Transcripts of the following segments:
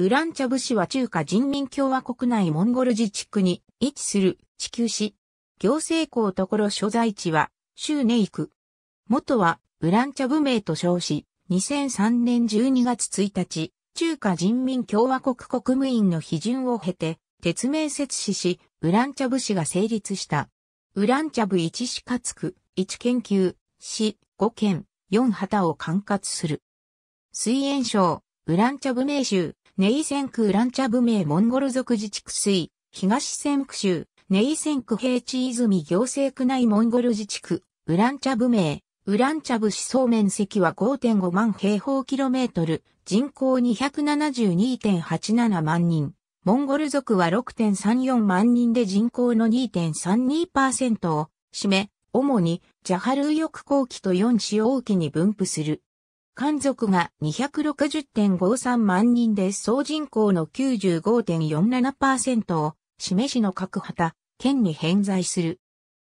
ウランチャブ市は中華人民共和国内モンゴル自治区に位置する地球市。行政校ところ所在地は、州ネイク。元は、ウランチャブ名と称し、2003年12月1日、中華人民共和国国務院の批准を経て、鉄名設置し、ウランチャブ市が成立した。ウランチャブ1市つ区、1研究、市、5県、4旗を管轄する。水炎省、ウランチャブ名州、ネイセンクウランチャブ名モンゴル族自治区水、東センク州、ネイセンク平地泉行政区内モンゴル自治区、ウランチャブ名、ウランチャブ市総面積は5.5万平方キロメートル、人口272.87万人。モンゴル族は6.34万人で人口の2.32%を占め、主にジャハルー翼後期と4市王期に分布する。漢族が260.53万人で総人口の95.47%を示しの各旗、県に偏在する。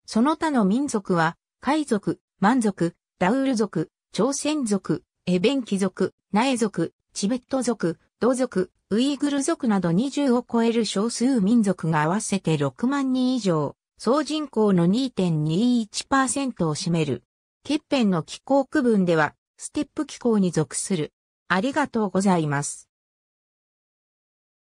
その他の民族は、海族、満族、ダウル族、朝鮮族、エベンキ族、苗族、チベット族、同族、ウイグル族など20を超える少数民族が合わせて6万人以上、総人口の2.21%を占める。欠片の気候区分では、ステップ機構に属する。ありがとうございます。